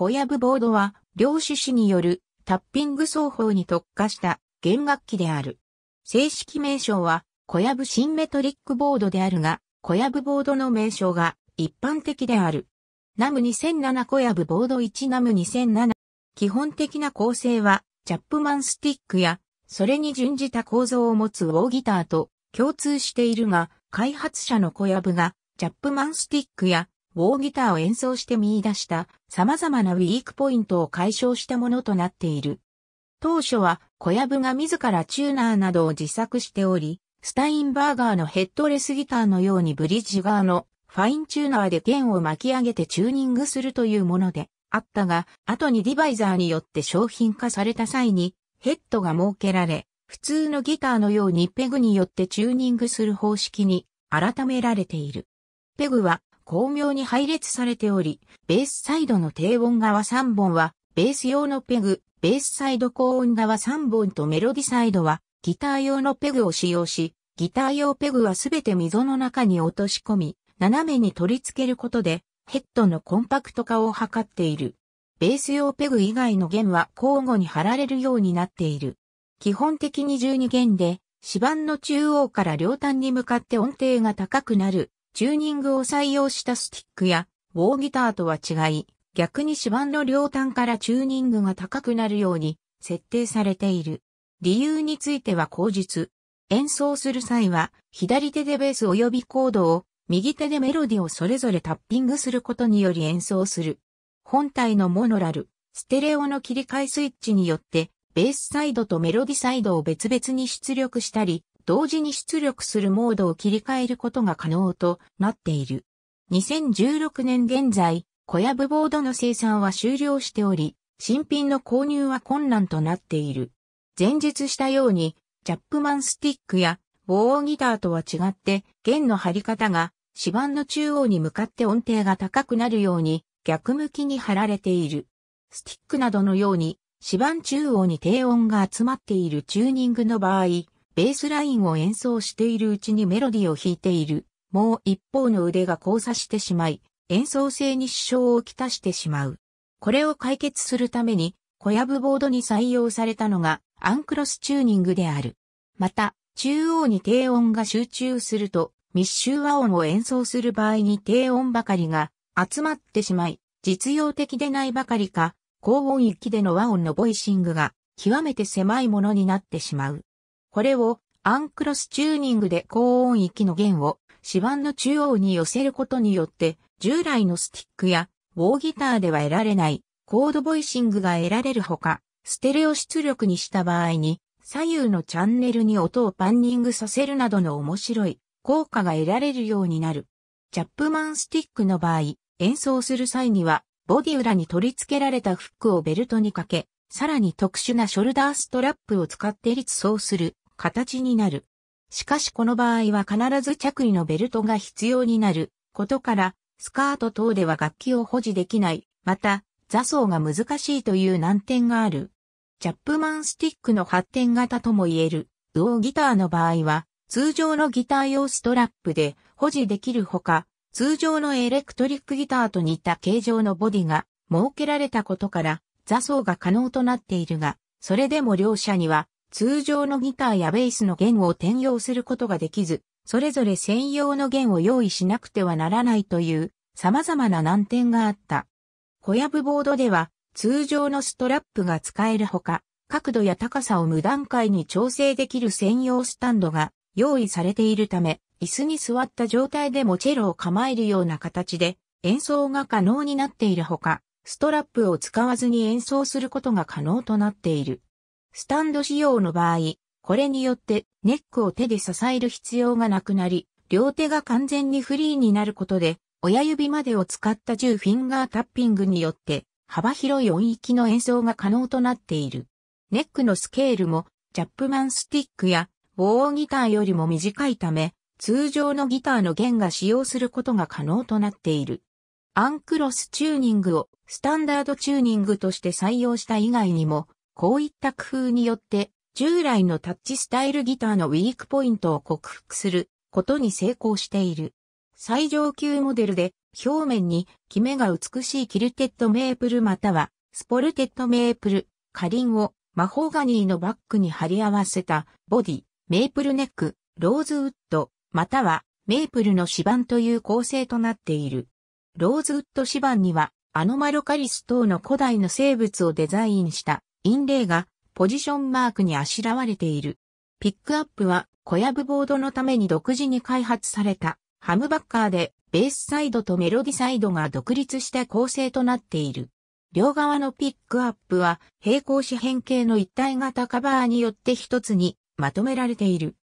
小籔ボードは、両種子によるタッピング奏法に特化した弦楽器である。正式名称は、小藪シンメトリックボードであるが、小藪ボードの名称が一般的である。ナム2007小藪ボード1ナム2007。基本的な構成は、チャップマンスティックや、それに準じた構造を持つウォーギターと共通しているが、開発者の小藪が、チャップマンスティックや、ウォーギターを演奏して見出した様々なウィークポイントを解消したものとなっている。当初は小籔が自らチューナーなどを自作しており、スタインバーガーのヘッドレスギターのようにブリッジ側のファインチューナーで弦を巻き上げてチューニングするというものであったが、後にディバイザーによって商品化された際にヘッドが設けられ、普通のギターのようにペグによってチューニングする方式に改められている。ペグは巧妙に配列されており、ベースサイドの低音側3本は、ベース用のペグ、ベースサイド高音側3本とメロディサイドは、ギター用のペグを使用し、ギター用ペグはすべて溝の中に落とし込み、斜めに取り付けることで、ヘッドのコンパクト化を図っている。ベース用ペグ以外の弦は交互に貼られるようになっている。基本的に12弦で、指板の中央から両端に向かって音程が高くなるチューニングを採用したスティックや、ウォーギターとは違い、逆に指板の両端からチューニングが高くなるように設定されている。理由については後日、演奏する際は、左手でベース及びコードを、右手でメロディをそれぞれタッピングすることにより演奏する。本体のモノラル、ステレオの切り替えスイッチによって、ベースサイドとメロディサイドを別々に出力したり、同時に出力するモードを切り替えることが可能となっている。2016年現在、小籔ボードの生産は終了しており、新品の購入は困難となっている。前述したように、チャップマンスティックやウォーギターとは違って、弦の張り方が指板の中央に向かって音程が高くなるように逆向きに貼られている。スティックなどのように指板中央に低音が集まっているチューニングの場合、ベースラインを演奏しているうちにメロディを弾いている、もう一方の腕が交差してしまい、演奏性に支障をきたしてしまう。これを解決するために、小籔ボードに採用されたのが、アンクロスチューニングである。また、中央に低音が集中すると、密集和音を演奏する場合に低音ばかりが集まってしまい、実用的でないばかりか、高音域での和音のボイシングが極めて狭いものになってしまう。これをアンクロスチューニングで高音域の弦を指板の中央に寄せることによって従来のスティックやウォーギターでは得られないコードボイシングが得られるほか、ステレオ出力にした場合に左右のチャンネルに音をパンニングさせるなどの面白い効果が得られるようになる。チャップマンスティックの場合、演奏する際にはボディ裏に取り付けられたフックをベルトにかけ、さらに特殊なショルダーストラップを使って立奏する形になる。しかしこの場合は必ず着衣のベルトが必要になることから、スカート等では楽器を保持できない、また、座奏が難しいという難点がある。チャップマンスティックの発展型とも言える、ウオーギターの場合は、通常のギター用ストラップで保持できるほか、通常のエレクトリックギターと似た形状のボディが設けられたことから、座奏が可能となっているが、それでも両者には通常のギターやベースの弦を転用することができず、それぞれ専用の弦を用意しなくてはならないという様々な難点があった。小籔ボードでは通常のストラップが使えるほか、角度や高さを無段階に調整できる専用スタンドが用意されているため、椅子に座った状態でもチェロを構えるような形で演奏が可能になっているほか、ストラップを使わずに演奏することが可能となっている。スタンド仕様の場合、これによってネックを手で支える必要がなくなり、両手が完全にフリーになることで、親指までを使った10フィンガータッピングによって、幅広い音域の演奏が可能となっている。ネックのスケールも、チャップマンスティックや、ウォーギターよりも短いため、通常のギターの弦が使用することが可能となっている。アンクロスチューニングをスタンダードチューニングとして採用した以外にも、こういった工夫によって、従来のタッチスタイルギターのウィークポイントを克服することに成功している。最上級モデルで、表面にキメが美しいキルテッドメープルまたは、スポルテッドメープル、カリンをマホガニーのバッグに貼り合わせたボディ、メープルネック、ローズウッド、またはメープルの指板という構成となっている。ローズウッド指板にはアノマロカリス等の古代の生物をデザインしたインレイがポジションマークにあしらわれている。ピックアップは小籔ボードのために独自に開発されたハムバッカーでベースサイドとメロディサイドが独立した構成となっている。両側のピックアップは平行四辺形の一体型カバーによって一つにまとめられている。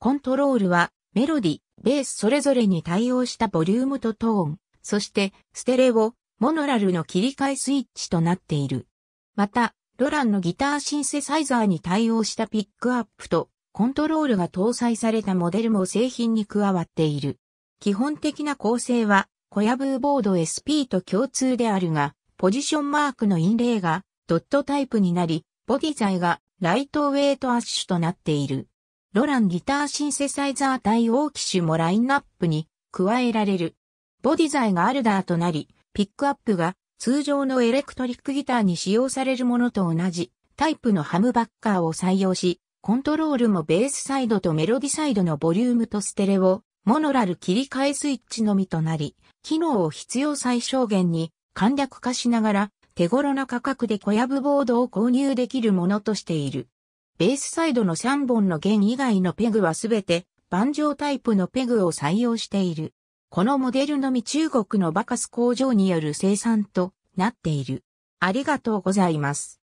コントロールはメロディ、ベースそれぞれに対応したボリュームとトーン、そしてステレオ、モノラルの切り替えスイッチとなっている。また、ロランのギターシンセサイザーに対応したピックアップとコントロールが搭載されたモデルも製品に加わっている。基本的な構成は小ヤブーボード SP と共通であるが、ポジションマークのインレイがドットタイプになり、ボディ材がライトウェイトアッシュとなっている。ロランギターシンセサイザー対応機種もラインナップに加えられる。ボディ材がアルダーとなり、ピックアップが通常のエレクトリックギターに使用されるものと同じタイプのハムバッカーを採用し、コントロールもベースサイドとメロディサイドのボリュームとステレオ、モノラル切り替えスイッチのみとなり、機能を必要最小限に簡略化しながら手頃な価格で小籔ボードを購入できるものとしている。ベースサイドの3本の弦以外のペグはすべて、盤上タイプのペグを採用している。このモデルのみ中国のバカス工場による生産となっている。ありがとうございます。